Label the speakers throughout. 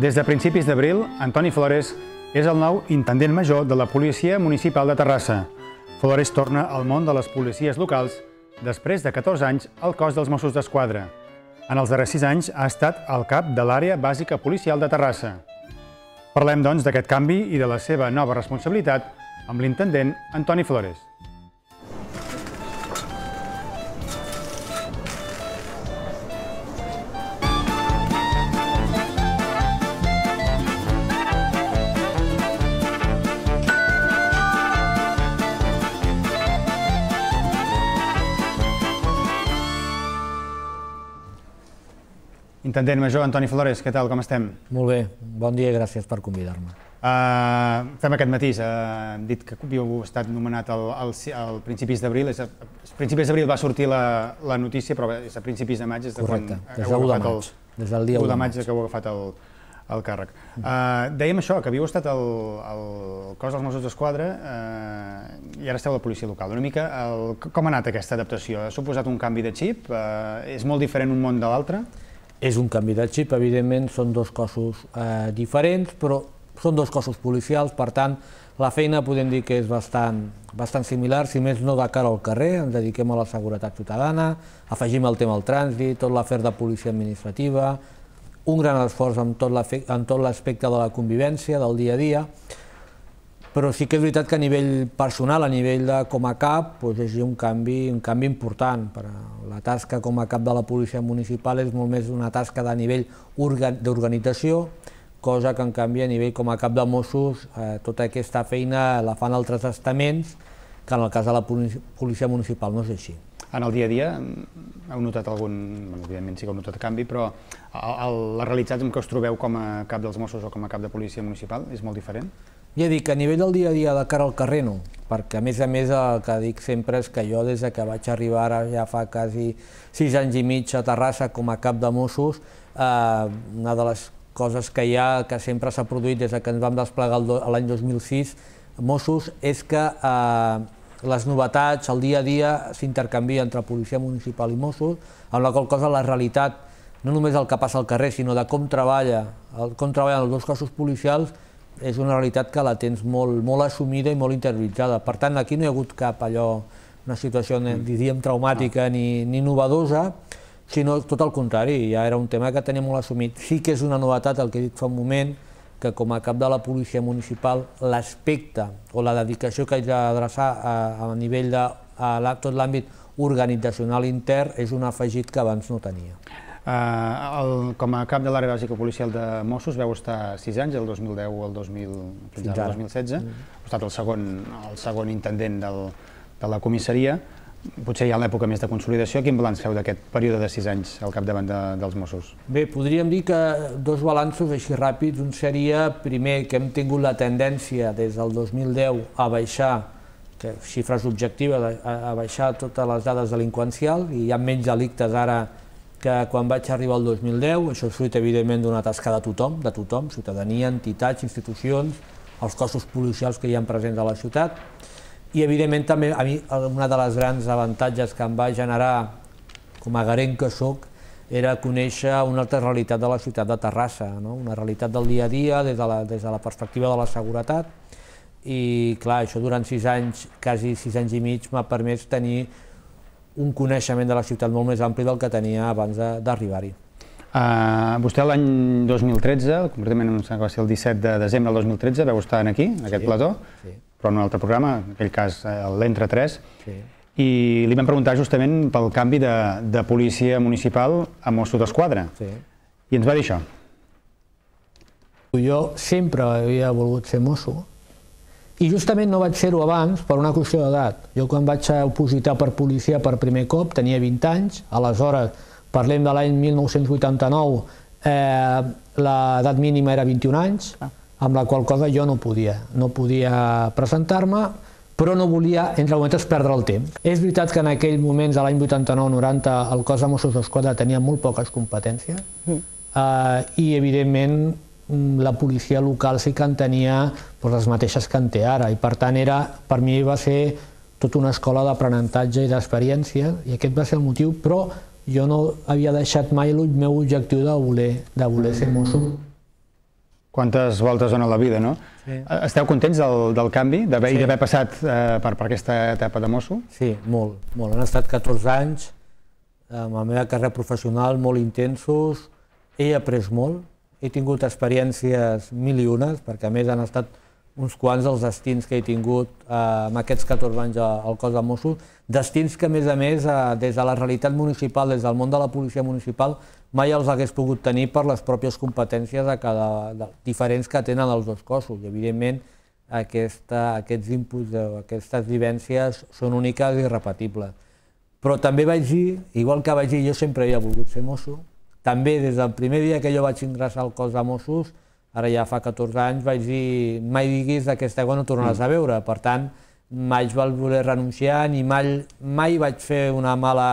Speaker 1: Des de principis d'abril, Antoni Flores és el nou intendent major de la Policia Municipal de Terrassa. Flores torna al món de les policies locals després de 14 anys al cos dels Mossos d'Esquadra. En els darrers 6 anys ha estat al cap de l'àrea bàsica policial de Terrassa. Parlem, doncs, d'aquest canvi i de la seva nova responsabilitat amb l'intendent Antoni Flores. Intendent Major Antoni Flores, què tal, com estem? Molt bé, bon dia i gràcies per convidar-me. Uh, fem aquest matís, uh, hem dit que havíeu estat nomenat al, al, principis d'abril, a, a principis d'abril va sortir la, la notícia, però és a principis de maig, és de Correcte, quan des de maig, el,
Speaker 2: des del dia 1 de maig, maig que
Speaker 1: heu agafat el, el càrrec. Uh, dèiem això, que havíeu estat al, el cos dels Mossos d'Esquadra uh, i ara esteu a la policia local. Una mica, el, com ha anat aquesta adaptació? Ha suposat un canvi de xip? Uh, és molt diferent un món de l'altre? És un canvi de xip, evidentment, són dos cossos eh, diferents, però
Speaker 2: són dos cossos policials, per tant, la feina podem dir que és bastant, bastant similar, si més no de cara al carrer, ens dediquem a la seguretat ciutadana, afegim el tema del trànsit, tot l'afer de policia administrativa, un gran esforç en tot l'aspecte de la convivència, del dia a dia, però sí que és veritat que a nivell personal, a nivell de com a cap, doncs és un canvi, un canvi important. Per a la tasca com a cap de la policia municipal és molt més una tasca de nivell d'organització, cosa que en canvi a nivell com a cap de Mossos eh, tota aquesta feina la fan altres estaments, que en el cas de la policia municipal no és així.
Speaker 1: En el dia a dia mm, heu notat algun, bueno, evidentment sí que heu notat canvi, però el, el, la realitat amb què us trobeu com a cap dels Mossos o com a cap de policia municipal és molt diferent? Ja dic, a nivell del dia a dia de cara al carrer no, perquè a més a més el que dic
Speaker 2: sempre és que jo des que vaig arribar ara ja fa quasi sis anys i mig a Terrassa com a cap de Mossos, eh, una de les coses que hi ha, que sempre s'ha produït des que ens vam desplegar l'any 2006, Mossos, és que eh, les novetats, el dia a dia, s'intercanvia entre policia municipal i Mossos, amb la qual cosa la realitat, no només el que passa al carrer, sinó de com treballa, el, com treballen els dos cossos policials, és una realitat que la tens molt, molt assumida i molt interioritzada. Per tant, aquí no hi ha hagut cap allò, una situació, mm. diríem, traumàtica no. ni, ni novedosa, sinó tot el contrari, ja era un tema que tenia molt assumit. Sí que és una novetat el que he dit fa un moment, que com a cap de la policia municipal l'aspecte o la dedicació que haig d'adreçar a, a nivell de
Speaker 1: a la, tot l'àmbit organitzacional intern és un afegit que abans no tenia. Eh, com a cap de l'àrea bàsica policial de Mossos veu estar 6 anys, el 2010 o el 2016, mm. ha estat el segon, el segon intendent del, de la comissaria, potser ja ha l'època més de consolidació, quin balanç feu d'aquest període de 6 anys al capdavant dels Mossos?
Speaker 2: Bé, podríem dir que dos balanços així ràpids. Un seria, primer, que hem tingut la tendència des del 2010 a baixar, que, xifres objectives, a, a baixar totes les dades delinqüencials i hi ha menys delictes ara que quan vaig arribar al 2010, això és fruit evidentment d'una tasca de tothom, de tothom, ciutadania, entitats, institucions, els cossos policials que hi ha presents a la ciutat, i evidentment també a mi una de les grans avantatges que em va generar com a garent que sóc era conèixer una altra realitat de la ciutat de Terrassa, no? una realitat del dia a dia des de, la, des de la perspectiva de la seguretat, i clar, això durant sis anys, quasi sis anys i mig, m'ha permès tenir un coneixement de la ciutat molt més ampli del que tenia abans d'arribar-hi.
Speaker 1: Uh, vostè l'any 2013, concretament va ser el 17 de desembre del 2013, veu estar aquí, en aquest sí, plató, sí. però en un altre programa, en aquell cas eh, l'Entre 3, sí. i li vam preguntar justament pel canvi de, de policia municipal a Mossos d'Esquadra. Sí. I ens va dir això. Jo sempre havia
Speaker 2: volgut ser mosso, i justament no vaig fer-ho abans per una qüestió d'edat. Jo quan vaig opositar per policia per primer cop tenia 20 anys, aleshores parlem de l'any 1989, eh, l'edat mínima era 21 anys, ah. amb la qual cosa jo no podia, no podia presentar-me, però no volia, entre moments, perdre el temps. És veritat que en aquells moments, de l'any 89-90, el cos de Mossos d'Esquadra tenia molt poques competències mm. eh, i, evidentment, Mm, la policia local sí que en tenia doncs, les mateixes que en té ara i per tant era, per mi va ser tota una escola d'aprenentatge i d'experiència i aquest va ser el motiu, però jo no havia deixat mai el meu objectiu de voler, de voler ser mosso.
Speaker 1: Quantes voltes dona la vida, no? Sí. Eh, esteu contents del, del canvi, d'haver sí. passat eh, per, per aquesta etapa de mosso? Sí, molt, molt. Han estat 14 anys amb la meva carrera professional molt
Speaker 2: intensos, he après molt, he tingut experiències mil i unes, perquè a més han estat uns quants els destins que he tingut eh, amb aquests 14 anys al cos de Mossos, destins que, a més a més, eh, des de la realitat municipal, des del món de la policia municipal, mai els hagués pogut tenir per les pròpies competències de cada, diferents que tenen els dos cossos. I, evidentment, aquesta, aquests inputs, eh, aquestes vivències són úniques i repetibles. Però també vaig dir, igual que vaig dir, jo sempre havia volgut ser mosso, també des del primer dia que jo vaig ingressar al cos de Mossos, ara ja fa 14 anys, vaig dir mai diguis d'aquesta aigua no tornaràs mm. a veure. Per tant, mai vaig voler renunciar ni mai, mai vaig fer una mala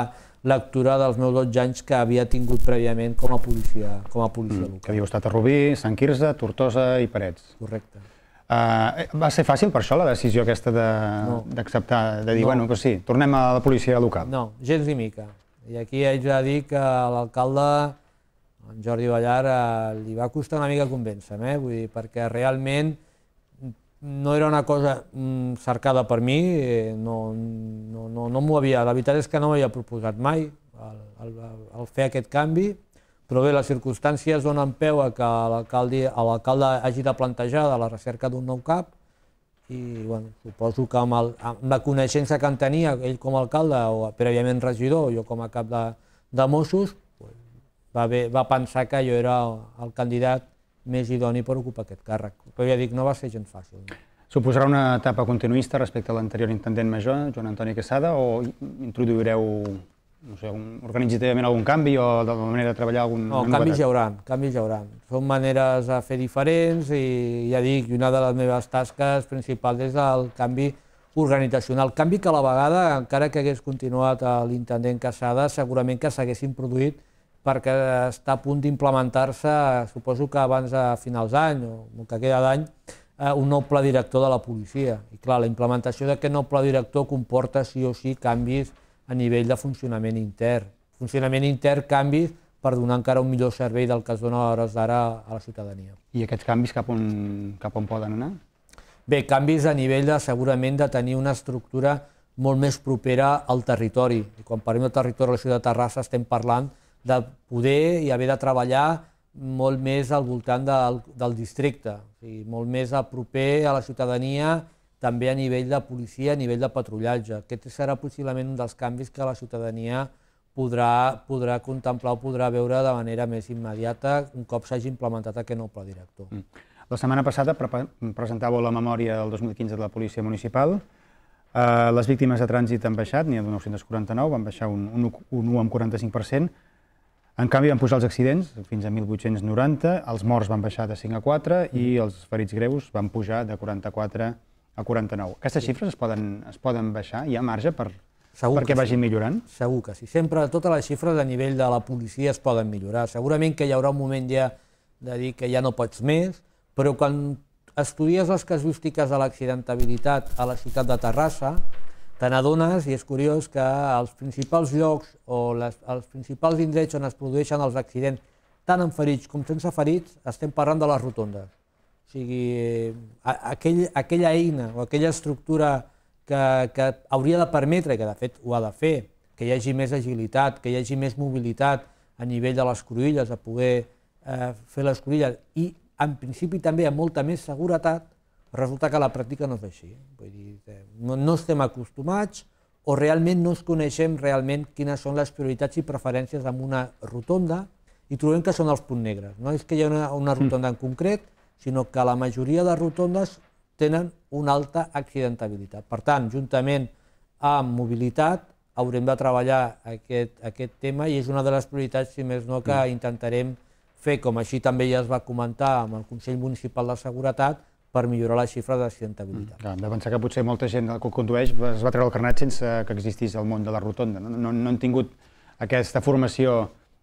Speaker 2: lectura dels meus 12 anys que havia tingut
Speaker 1: prèviament com a policia, com a policia mm, local. Que havia estat a Rubí, Sant Quirze, Tortosa i Parets. Correcte. Uh, va ser fàcil per això la decisió aquesta d'acceptar, de, no. de dir, no. bueno, doncs sí, tornem a la policia local?
Speaker 2: No, gens ni mica. I aquí haig de dir que l'alcalde, en Jordi Ballar, eh, li va costar una mica convèncer eh? Vull dir, perquè realment no era una cosa mm, cercada per mi, eh, no, no, no, no m'ho havia... La veritat és que no m'havia proposat mai el, el, el fer aquest canvi, però bé, les circumstàncies donen peu a que l'alcalde hagi de plantejar de la recerca d'un nou cap i bueno, suposo que amb, el, amb la coneixença que en tenia, ell com a alcalde, o prèviament regidor, jo com a cap de, de Mossos, va, bé, va pensar que jo era el candidat més idoni per ocupar aquest càrrec. Però ja dic, no va ser gens fàcil.
Speaker 1: Suposarà una etapa continuista respecte a l'anterior intendent major, Joan Antoni Quesada, o introduireu no sé, un, organitzativament algun canvi o de manera de treballar algun... No, canvis hi haurà,
Speaker 2: canvis hi haurà. Són maneres a fer diferents i ja dic, una de les meves tasques principals és el canvi organitzacional. Canvi que a la vegada, encara que hagués continuat l'intendent Casada, segurament que s'haguessin produït perquè està a punt d'implementar-se, suposo que abans de finals d'any o el que queda d'any, eh, un nou pla director de la policia. I clar, la implementació d'aquest nou pla director comporta sí o sí canvis a nivell de funcionament intern. Funcionament intern, canvis per donar encara un millor servei del que es dona a hores d'ara a la ciutadania.
Speaker 1: I aquests canvis cap on, cap on
Speaker 2: poden anar? Bé, canvis a nivell de, segurament, de tenir una estructura molt més propera al territori. I quan parlem del territori de la ciutat de Terrassa estem parlant de poder i haver de treballar molt més al voltant del, del districte, o sigui, molt més a proper a la ciutadania, també a nivell de policia, a nivell de patrullatge. Aquest serà possiblement un dels canvis que la ciutadania podrà, podrà contemplar o podrà veure de manera més
Speaker 1: immediata un cop s'hagi implementat aquest nou pla director. Mm. La setmana passada pre presentàveu la memòria del 2015 de la Policia Municipal. Eh, les víctimes de trànsit han baixat, n'hi ha de 949, van baixar un, un, un 1,45%. En canvi, van pujar els accidents fins a 1.890, els morts van baixar de 5 a 4 i els ferits greus van pujar de 44 a 49. Aquestes xifres es poden, es poden baixar? Hi ha marge per, Segur perquè vagi sí. millorant? Segur que sí. Sempre totes les xifres a nivell de la policia es poden
Speaker 2: millorar. Segurament que hi haurà un moment ja de dir que ja no pots més, però quan estudies les casuístiques de l'accidentabilitat a la ciutat de Terrassa, te n'adones, i és curiós, que els principals llocs o les, els principals indrets on es produeixen els accidents, tant en ferits com sense ferits, estem parlant de les rotondes. O sigui, aquell, aquella eina o aquella estructura que, que hauria de permetre, que de fet ho ha de fer, que hi hagi més agilitat, que hi hagi més mobilitat a nivell de les cruïlles, a poder eh, fer les cruïlles, i en principi també amb molta més seguretat, resulta que la pràctica no és així. Vull dir, eh, no, no estem acostumats o realment no es coneixem realment quines són les prioritats i preferències amb una rotonda i trobem que són els punts negres. No és que hi ha una, una mm. rotonda en concret sinó que la majoria de rotondes tenen una alta accidentabilitat. Per tant, juntament amb mobilitat, haurem de treballar aquest, aquest tema i és una de les prioritats, si més no, que mm. intentarem fer, com així també ja es va comentar amb el Consell Municipal de Seguretat,
Speaker 1: per millorar la xifra d'accidentabilitat. Mm, de pensar que potser molta gent que condueix es va treure el carnet sense que existís el món de la rotonda. No, no, no han tingut aquesta formació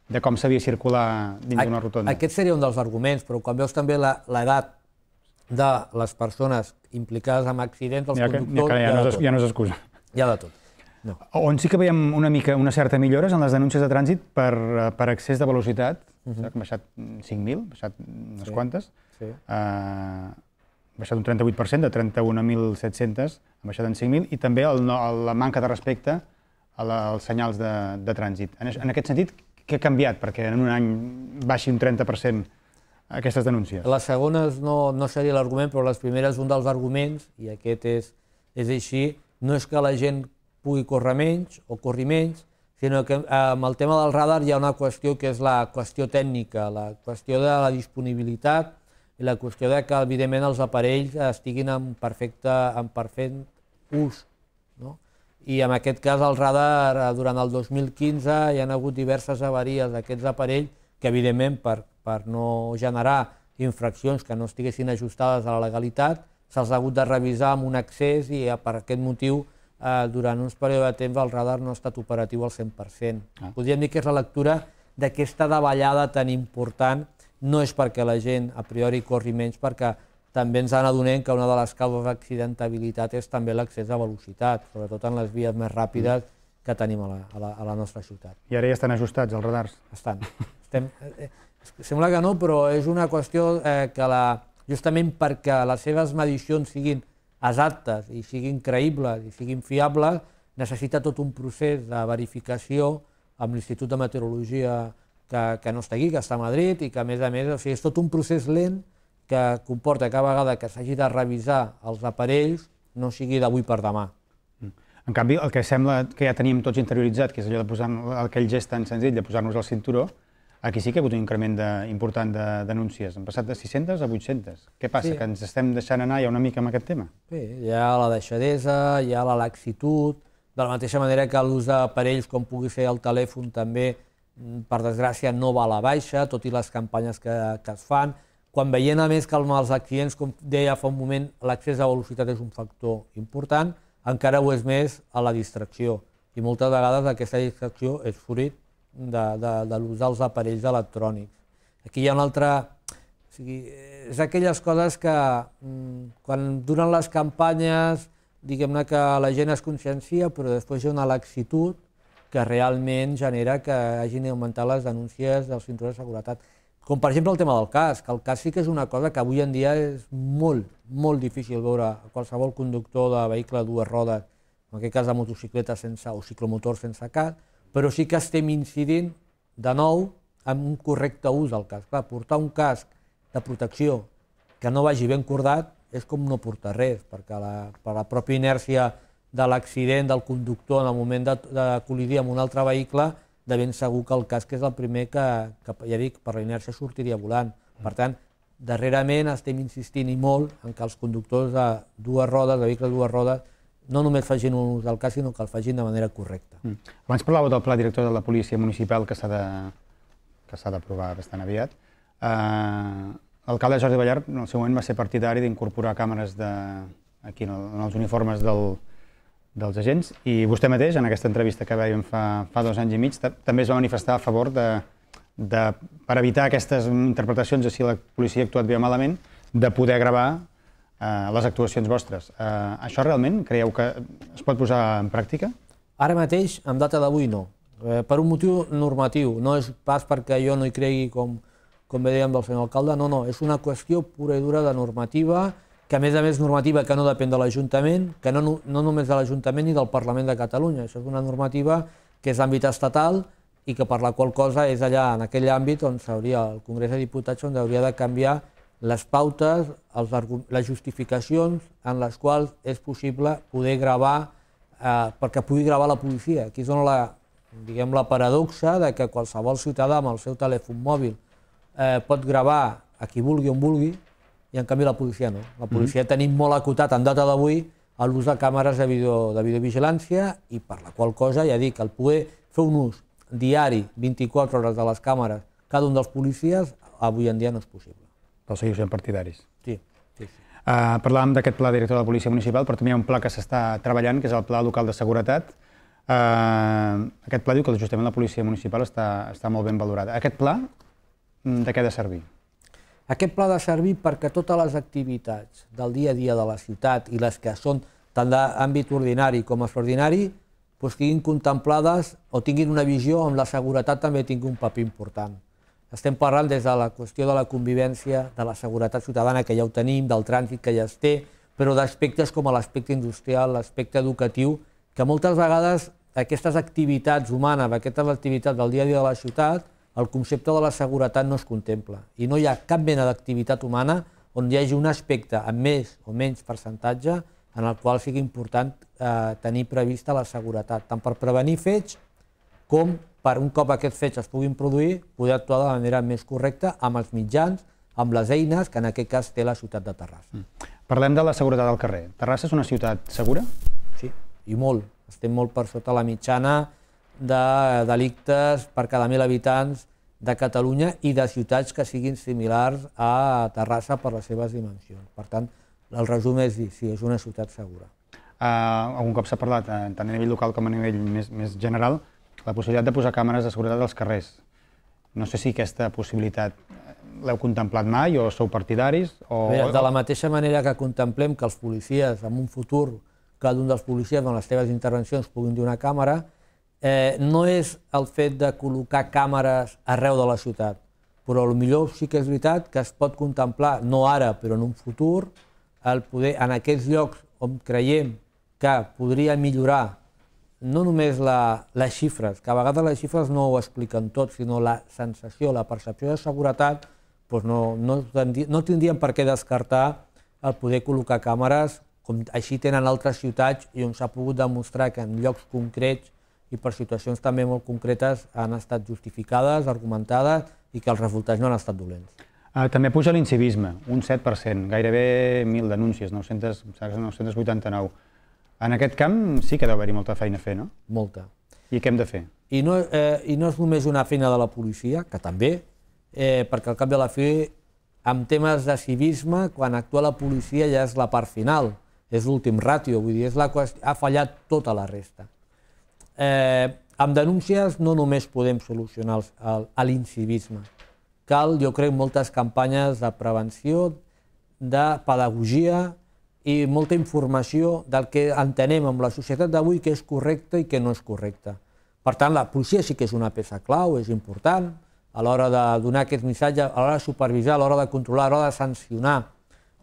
Speaker 1: de com sabia circular dins d'una rotonda. Aquest seria un
Speaker 2: dels arguments, però quan veus també l'edat de les persones implicades en accidents, els conductors... Ja, ja, no, ja no és
Speaker 1: excusa. Hi ha de tot. No. On sí que veiem una mica una certa millora en les denúncies de trànsit per, eh, per excés de velocitat, uh mhm. -huh. baixat 5.000, baixat unes sí. quantes, sí. Uh, baixat un 38%, de 31.700 han baixat en 5.000, i també el, el, la manca de respecte a als senyals de, de trànsit. En, en aquest sentit, què ha canviat perquè en un any baixi un 30% aquestes denúncies?
Speaker 2: Les segones no, no seria l'argument, però les primeres un dels arguments, i aquest és, és així, no és que la gent pugui córrer menys o corri menys, sinó que eh, amb el tema del radar hi ha una qüestió que és la qüestió tècnica, la qüestió de la disponibilitat i la qüestió de que, evidentment, els aparells estiguin en perfecte, en perfecte ús i en aquest cas el radar eh, durant el 2015 hi han hagut diverses avaries d'aquests aparells que evidentment per, per no generar infraccions que no estiguessin ajustades a la legalitat se'ls ha hagut de revisar amb un accés i eh, per aquest motiu eh, durant uns període de temps el radar no ha estat operatiu al 100%. Ah. Podríem dir que és la lectura d'aquesta davallada tan important no és perquè la gent a priori corri menys, perquè també ens adonem que una de les causes d'accidentabilitat és també l'accés a velocitat, sobretot en les vies més ràpides mm. que tenim a la, a, la, a la nostra ciutat.
Speaker 1: I ara ja estan ajustats els radars? Estan. Estem,
Speaker 2: eh, eh, sembla que no, però és una qüestió eh, que la, justament perquè les seves medicions siguin exactes i siguin creïbles i siguin fiables, necessita tot un procés de verificació amb l'Institut de Meteorologia que, que no està aquí, que està a Madrid, i que a més a més o sigui, és tot un procés lent que comporta cada vegada que s'hagi
Speaker 1: de revisar els aparells no sigui d'avui per demà. Mm. En canvi, el que sembla que ja teníem tots interioritzat, que és allò de posar aquell gest tan senzill de posar-nos el cinturó, aquí sí que ha hagut un increment de, important de denúncies. Han passat de 600 a 800. Què passa? Sí. Que ens estem deixant anar ja una mica amb aquest tema?
Speaker 2: Sí, hi ha la deixadesa, hi ha la laxitud, de la mateixa manera que l'ús d'aparells com pugui ser el telèfon també, mm, per desgràcia, no va a la baixa, tot i les campanyes que, que es fan. Quan veient a més que els accidents, com deia fa un moment, l'accés a velocitat és un factor important, encara ho és més a la distracció. I moltes vegades aquesta distracció és fruit de, de, de l'ús dels aparells electrònics. Aquí hi ha una altra... O sigui, és aquelles coses que mm, quan duren les campanyes, diguem-ne que la gent es consciencia, però després hi ha una laxitud que realment genera que hagin augmentat les denúncies dels cinturons de seguretat. Com per exemple el tema del cas, que el cas sí que és una cosa que avui en dia és molt, molt difícil veure a qualsevol conductor de vehicle a dues rodes, en aquest cas de motocicleta sense, o ciclomotor sense cas, però sí que estem incidint de nou amb un correcte ús del casc. Clar, portar un casc de protecció que no vagi ben cordat és com no portar res, perquè la, per la pròpia inèrcia de l'accident del conductor en el moment de, de col·lidir amb un altre vehicle de ben segur que el casc és el primer que, que ja dic, per la inèrcia sortiria volant. Per mm. tant, darrerament estem insistint i molt en que els conductors de dues rodes, de vehicles de dues rodes, no només facin un ús del cas, sinó que el facin de
Speaker 1: manera correcta. Mm. Abans parlàveu del pla director de la policia municipal que s'ha de que s'ha d'aprovar bastant aviat. Uh, L'alcalde Jordi Ballar, en el seu moment, va ser partidari d'incorporar càmeres de, aquí en, el, en els uniformes del, dels agents i vostè mateix, en aquesta entrevista que vèiem fa, fa dos anys i mig, també es va manifestar a favor de, de, per evitar aquestes interpretacions de si la policia ha actuat bé o malament, de poder gravar eh, les actuacions vostres. Eh, això realment creieu que es pot posar en pràctica? Ara mateix, amb data d'avui, no. Eh, per un motiu normatiu, no és pas perquè jo no hi
Speaker 2: cregui com, com bé dèiem del senyor alcalde, no, no, és una qüestió pura i dura de normativa, que a més a més normativa que no depèn de l'Ajuntament, que no, no només de l'Ajuntament ni del Parlament de Catalunya, això és una normativa que és d'àmbit estatal i que per la qual cosa és allà, en aquell àmbit, on s'hauria el Congrés de Diputats, on hauria de canviar les pautes, les justificacions en les quals és possible poder gravar, eh, perquè pugui gravar la policia. Aquí és on la, diguem, la paradoxa de que qualsevol ciutadà amb el seu telèfon mòbil eh, pot gravar a qui vulgui on vulgui, i en canvi la policia no. La mhm. policia mm tenit tenim molt acotat en data d'avui a l'ús de càmeres de, video, de videovigilància i per la qual cosa, ja dic, el poder fer un ús diari, 24 hores de les càmeres, cada
Speaker 1: un dels policies, avui en dia no és possible. Però seguiu sent partidaris. Sí. sí, sí. Uh, parlàvem d'aquest pla director de la Policia Municipal, però també hi ha un pla que s'està treballant, que és el Pla Local de Seguretat. Uh, aquest pla diu que justament la Policia Municipal està, està molt ben valorada. Aquest pla, mm, de què ha de servir?
Speaker 2: Aquest pla ha de servir perquè totes les activitats del dia a dia de la ciutat i les que són tant d'àmbit ordinari com extraordinari doncs, tinguin contemplades o tinguin una visió on la seguretat també tingui un paper important. Estem parlant des de la qüestió de la convivència, de la seguretat ciutadana que ja ho tenim, del trànsit que ja es té, però d'aspectes com l'aspecte industrial, l'aspecte educatiu, que moltes vegades aquestes activitats humanes, aquestes activitats del dia a dia de la ciutat, el concepte de la seguretat no es contempla i no hi ha cap mena d'activitat humana on hi hagi un aspecte amb més o menys percentatge en el qual sigui important eh, tenir prevista la seguretat, tant per prevenir fets com per un cop aquests fets es puguin produir, poder actuar de la manera més correcta amb els mitjans, amb les eines que en aquest cas té la ciutat de Terrassa. Mm. Parlem de la seguretat al carrer. Terrassa és una ciutat segura? Sí, i molt. Estem molt per sota la mitjana de delictes per cada mil habitants de Catalunya i de ciutats que siguin similars a Terrassa per les seves dimensions. Per tant, el resum és dir, si és una ciutat segura.
Speaker 1: Uh, algun cop s'ha parlat, eh, tant a nivell local com a nivell més, més general, la possibilitat de posar càmeres de seguretat als carrers. No sé si aquesta possibilitat eh, l'heu contemplat mai o sou partidaris? O... de la
Speaker 2: mateixa manera que contemplem que els policies, en un futur, cada un dels policies en les seves intervencions puguin dir una càmera, eh, no és el fet de col·locar càmeres arreu de la ciutat, però millor sí que és veritat que es pot contemplar, no ara, però en un futur, el poder, en aquests llocs on creiem que podria millorar no només la, les xifres, que a vegades les xifres no ho expliquen tot, sinó la sensació, la percepció de seguretat, doncs no, no, no tindríem per què descartar el poder col·locar càmeres, com així tenen altres ciutats i on s'ha pogut demostrar que en llocs concrets i per situacions també molt concretes han estat justificades, argumentades i que
Speaker 1: els resultats no han estat dolents. Ah, també puja l'incivisme, un 7%, gairebé 1.000 denúncies, 900, 989. En aquest camp sí que deu haver-hi molta feina a fer, no? Molta. I què hem de fer? I no, eh, I no és només una feina de la policia, que també,
Speaker 2: eh, perquè al cap de la fi, en temes de civisme, quan actua la policia ja és la part final, és l'últim ràtio, vull dir, és la ha fallat tota la resta eh, amb denúncies no només podem solucionar l'incivisme. Cal, jo crec, moltes campanyes de prevenció, de pedagogia i molta informació del que entenem amb la societat d'avui que és correcte i que no és correcte. Per tant, la policia sí que és una peça clau, és important, a l'hora de donar aquest missatge, a l'hora de supervisar, a l'hora de controlar, a l'hora de sancionar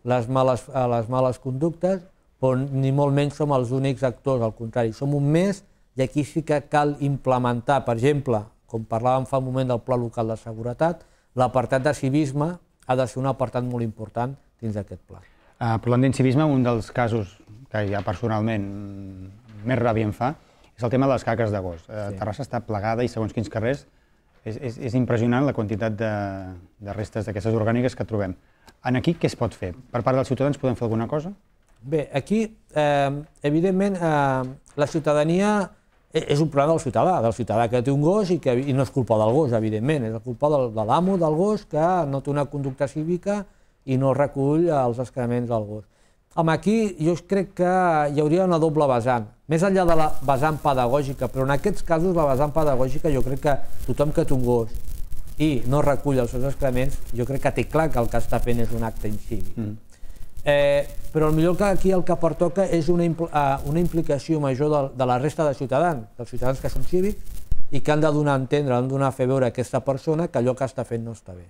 Speaker 2: les males, les males conductes, però ni molt menys som els únics actors, al contrari, som un més i aquí sí que cal implementar, per exemple, com parlàvem fa un moment del Pla Local de Seguretat, l'apartat de civisme ha de ser un apartat molt important dins d'aquest pla.
Speaker 1: Uh, parlant d'incivisme, un dels casos que ja personalment més ràbia em fa és el tema de les caques de gos. Uh, sí. Terrassa està plegada i segons quins carrers és, és, és impressionant la quantitat de, de restes d'aquestes orgàniques que trobem. En aquí què es pot fer? Per part dels ciutadans podem fer alguna cosa?
Speaker 2: Bé, aquí, eh, evidentment, eh, la ciutadania Eh, és un problema del ciutadà, del ciutadà que té un gos i, que, i no és culpa del gos, evidentment, és culpa del, de l'amo del gos que no té una conducta cívica i no recull els excrements del gos. Amb aquí jo crec que hi hauria una doble vessant, més enllà de la vessant pedagògica, però en aquests casos la vessant pedagògica jo crec que tothom que té un gos i no recull els seus excrements, jo crec que té clar que el que està fent és un acte incívic. Mm. Eh, però millor que aquí el que pertoca és una, eh, una implicació major de, la resta de ciutadans, dels ciutadans que són cívics, i que han de donar a entendre, han de donar a fer veure a aquesta persona que allò que està fent no està bé.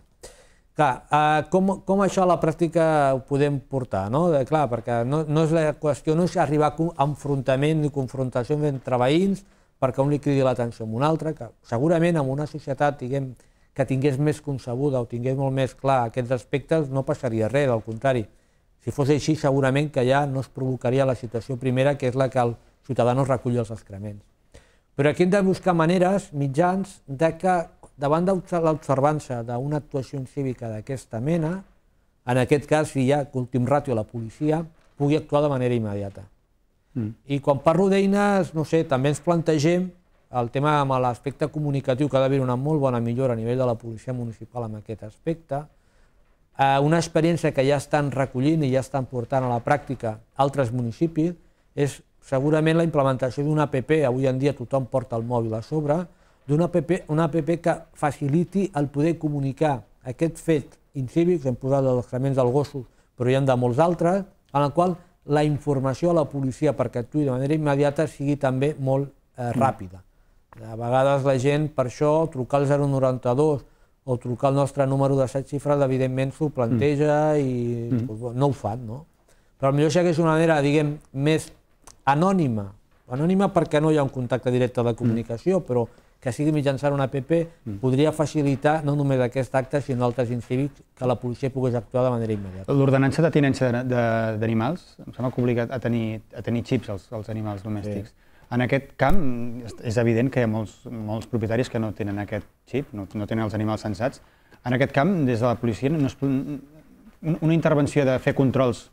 Speaker 2: Clar, eh, com, com això a la pràctica ho podem portar? No? Eh, clar, perquè no, no és la qüestió no és arribar a enfrontament i confrontació entre veïns perquè un li cridi l'atenció a un altre, que segurament en una societat diguem, que tingués més concebuda o tingués molt més clar aquests aspectes no passaria res, al contrari, si fos així, segurament que ja no es provocaria la situació primera, que és la que el ciutadà no recull els excrements. Però aquí hem de buscar maneres, mitjans, de que davant de l'observança d'una actuació cívica d'aquesta mena, en aquest cas, si hi ha últim ràtio la policia, pugui actuar de manera immediata. Mm. I quan parlo d'eines, no sé, també ens plantegem el tema amb l'aspecte comunicatiu, que ha d'haver una molt bona millora a nivell de la policia municipal amb aquest aspecte, eh, una experiència que ja estan recollint i ja estan portant a la pràctica altres municipis és segurament la implementació d'una app, avui en dia tothom porta el mòbil a sobre, d'una app, una app que faciliti el poder comunicar aquest fet incívic, hem posat els excrements del gossos, però hi ha de molts altres, en el qual la informació a la policia perquè actuï de manera immediata sigui també molt eh, ràpida. A mm. vegades la gent, per això, trucar al 092 o trucar el nostre número de set xifres, evidentment s'ho planteja mm. i mm. Doncs, no ho fan, no? Però potser si hagués una manera, diguem, més anònima, anònima perquè no hi ha un contacte directe de mm. comunicació, mm. però que sigui mitjançant una app, mm. podria facilitar no només aquest acte, sinó altres incívics, que la policia pogués
Speaker 1: actuar de manera immediata. L'ordenança de tinença d'animals, em sembla que obliga a tenir, a tenir xips els, els animals domèstics. Sí. En aquest camp és evident que hi ha molts, molts propietaris que no tenen aquest xip, no, no tenen els animals sensats. En aquest camp, des de la policia, no es, una intervenció de fer controls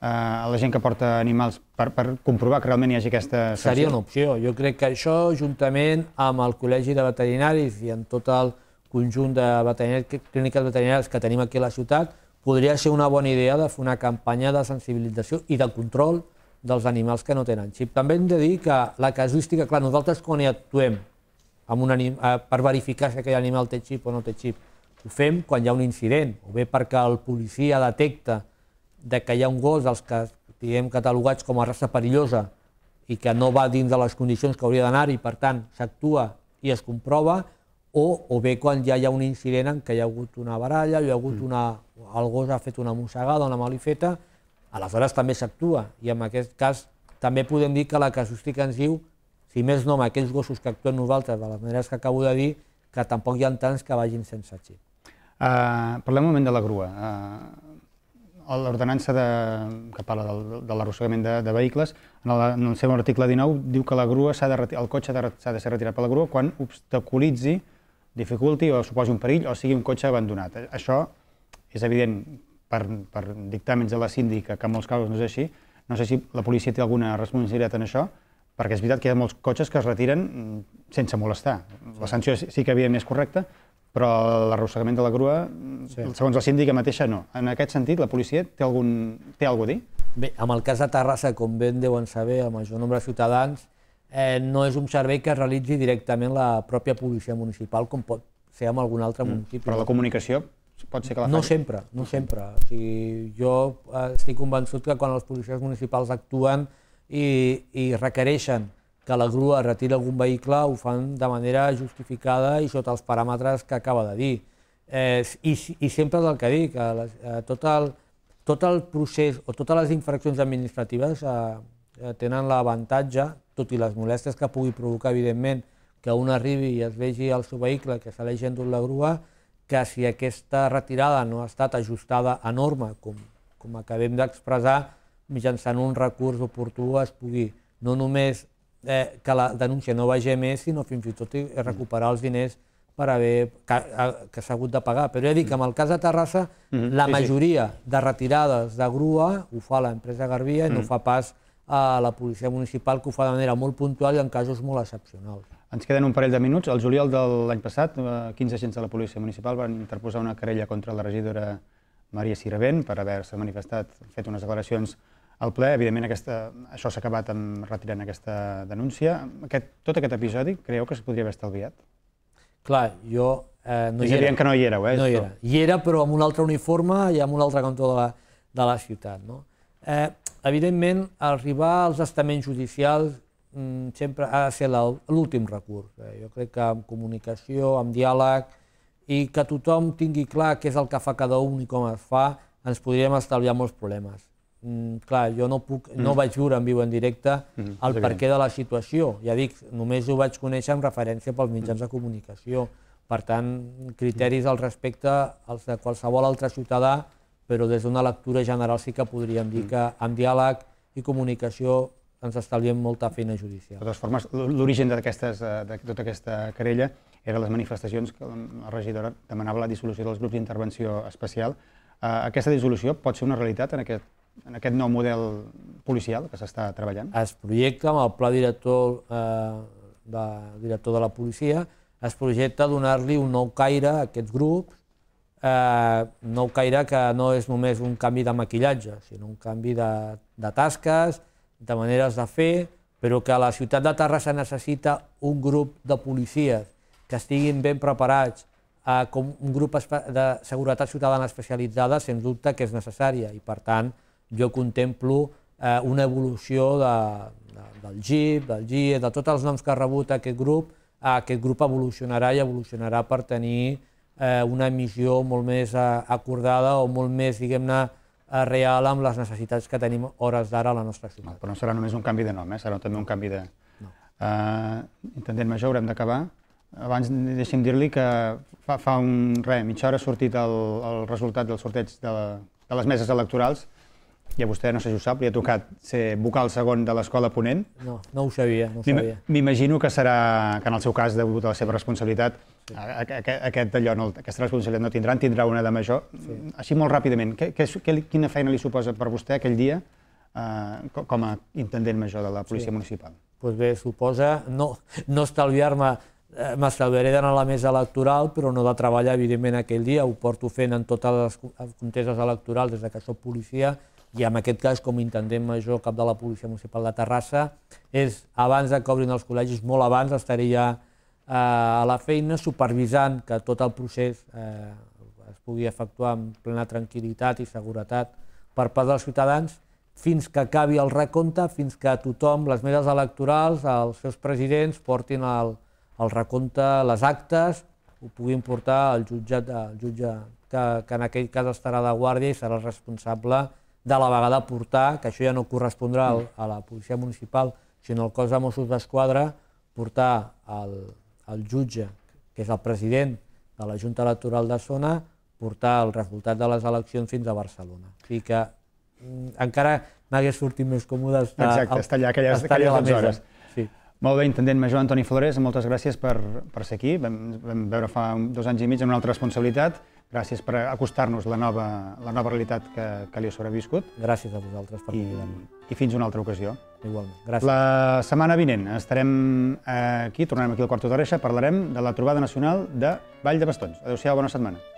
Speaker 1: eh, a la gent que porta animals per, per comprovar que realment hi hagi aquesta... Sensació. Seria una
Speaker 2: opció. Jo crec que això, juntament amb el Col·legi de Veterinaris i amb tot el conjunt de veterinaris, clíniques veterinàries que tenim aquí a la ciutat, podria ser una bona idea de fer una campanya de sensibilització i de control dels animals que no tenen xip. També hem de dir que la casuística, clar, nosaltres quan hi actuem amb un anim, eh, per verificar si aquell animal té xip o no té xip, ho fem quan hi ha un incident, o bé perquè el policia detecta de que hi ha un gos dels que diguem catalogats com a raça perillosa i que no va dins de les condicions que hauria d'anar i per tant s'actua i es comprova, o, o bé quan ja hi ha un incident en què hi ha hagut una baralla, hi ha hagut mm. una, el gos ha fet una mossegada, una malifeta, aleshores també s'actua i en aquest cas també podem dir que la casústica ens diu, si més no amb aquells gossos que actuen nosaltres de les maneres que acabo de dir, que tampoc hi ha tants que vagin sense xip.
Speaker 1: Uh, parlem un moment de la grua. Uh, l'ordenança que parla de, de l'arrossegament de, de vehicles, en el, en el seu article 19 diu que la grua de, el cotxe s'ha de, de ser retirat per la grua quan obstaculitzi, dificulti o suposi un perill o sigui un cotxe abandonat. Això és evident per, per dictàmens de la síndica, que en molts casos no és així, no sé si la policia té alguna responsabilitat en això, perquè és veritat que hi ha molts cotxes que es retiren mm, sense molestar. La sanció sí que havia més correcta, però l'arrossegament de la grua, mm, segons la síndica mateixa, no. En aquest sentit, la policia té, algun, té a dir? Bé, amb el cas de Terrassa, com en deuen saber, amb el major nombre de ciutadans, eh, no és un servei
Speaker 2: que realitzi directament la pròpia policia municipal, com pot ser en algun altre mm, municipi. Però la comunicació
Speaker 1: pot ser que la faci? No sempre, no sempre. O
Speaker 2: sigui, jo eh, estic convençut que quan els policies municipals actuen i, i requereixen que la grua retira algun vehicle, ho fan de manera justificada i sota els paràmetres que acaba de dir. Eh, i, I sempre del que dic, que les, eh, tot, el, tot el procés o totes les infraccions administratives eh, eh, tenen l'avantatge, tot i les molèsties que pugui provocar, evidentment, que un arribi i es vegi el seu vehicle que se l'hagi endut la grua, que si aquesta retirada no ha estat ajustada a norma, com, com acabem d'expressar, mitjançant un recurs oportú es pugui no només eh, que la denúncia no vagi més, sinó fins i tot recuperar els diners per haver que, eh, que s'ha hagut de pagar. Però ja dic que mm. en el cas de Terrassa, mm -hmm. la sí, majoria sí. de retirades de grua ho fa l'empresa
Speaker 1: Garbia mm -hmm. i no mm. fa pas a eh, la policia municipal, que ho fa de manera molt puntual i en casos molt excepcionals. Ens queden un parell de minuts. El juliol de l'any passat, 15 eh, agents de la Policia Municipal van interposar una querella contra la regidora Maria Siravent per haver-se manifestat, fet unes declaracions al ple. Evidentment, aquesta, això s'ha acabat amb, retirant aquesta denúncia. Aquest, tot aquest episodi, creieu que es podria haver estalviat?
Speaker 2: Clar, jo eh,
Speaker 1: no hi era. que no hi éreu, eh? No hi era.
Speaker 2: Hi era, però amb un altre uniforme i amb un altre cantó de la, de la ciutat. No? Eh, evidentment, arribar als estaments judicials Mm, sempre ha de ser l'últim recurs. Eh? Jo crec que amb comunicació, amb diàleg, i que tothom tingui clar què és el que fa cada un i com es fa, ens podríem estalviar molts problemes. Mm, clar, jo no, puc, no mm. vaig viure en viu en directe mm, el perquè de la situació. Ja dic, només ho vaig conèixer en referència pels mitjans de comunicació. Per tant, criteris al respecte als de qualsevol altre ciutadà, però des d'una lectura general sí que podríem dir mm. que amb
Speaker 1: diàleg i comunicació ens estalviem molta feina judicial. De totes formes, l'origen eh, de tota aquesta querella era les manifestacions que la regidora demanava la dissolució dels grups d'intervenció especial. Eh, aquesta dissolució pot ser una realitat en aquest, en aquest nou model policial que s'està treballant?
Speaker 2: Es projecta amb el pla director, eh, de, director de la policia, es projecta donar-li un nou caire a aquests grups, eh, nou caire que no és només un canvi de maquillatge, sinó un canvi de, de tasques, de maneres de fer, però que la ciutat de Terrassa necessita un grup de policies que estiguin ben preparats, eh, com un grup de seguretat ciutadana especialitzada, sens dubte que és necessària, i per tant jo contemplo eh, una evolució de, de, del GIP, del GIE, de tots els noms que ha rebut aquest grup, eh, aquest grup evolucionarà i evolucionarà per tenir eh, una missió molt més eh, acordada o molt més, diguem-ne, real amb les necessitats que tenim
Speaker 1: hores d'ara a la nostra ciutat. però no serà només un canvi de nom, eh? serà també un canvi de... Eh, intendent Major, haurem d'acabar. Abans deixem dir-li que fa, un, re, mitja hora ha sortit el, el resultat del sorteig de, de les meses electorals i a vostè, no sé si ho sap, li ha tocat ser vocal segon de l'escola Ponent. No, no ho sabia, no sabia. M'imagino que serà, que en el seu cas, degut a la seva responsabilitat, sí. aquest allò, no, aquesta responsabilitat no tindran, tindrà una de major. Sí. Així molt ràpidament, que, que, quina feina li suposa per vostè aquell dia eh, com a intendent major de la policia sí. municipal? Doncs pues bé, suposa no,
Speaker 2: no estalviar-me eh, m'estalviaré d'anar a la mesa electoral, però no de treballar, evidentment, aquell dia. Ho porto fent en totes les conteses electorals des que soc policia i en aquest cas, com intendent major, cap de la Policia Municipal de Terrassa, és abans de que obrin els col·legis, molt abans, estaré ja eh, a la feina supervisant que tot el procés eh, es pugui efectuar amb plena tranquil·litat i seguretat per part dels ciutadans, fins que acabi el recompte, fins que tothom, les meses electorals, els seus presidents, portin el, el recompte, les actes, ho puguin portar al jutge, al jutge que, que en aquell cas estarà de guàrdia i serà el responsable de la vegada portar, que això ja no correspondrà a la policia municipal, sinó al cos de Mossos d'Esquadra, portar el, el jutge, que és el president de la Junta Electoral de Zona, portar el resultat de les eleccions fins a Barcelona. O sigui que mm, encara m'hagués sortit més còmode estar... Exacte, estar allà aquelles, estar aquelles 12 hores.
Speaker 1: Sí. Molt bé, intendent Major Antoni Flores, moltes gràcies per, per ser aquí. Vam, vam veure fa dos anys i mig en una altra responsabilitat. Gràcies per acostar-nos la, nova, la nova realitat que, que li ha sobreviscut. Gràcies a vosaltres per convidar-me. I, I fins una altra ocasió. Igualment, gràcies. La setmana vinent estarem eh, aquí, tornarem aquí al Quarto d'Oreixa, parlarem de la trobada nacional de Vall de Bastons. Adéu-siau, bona setmana.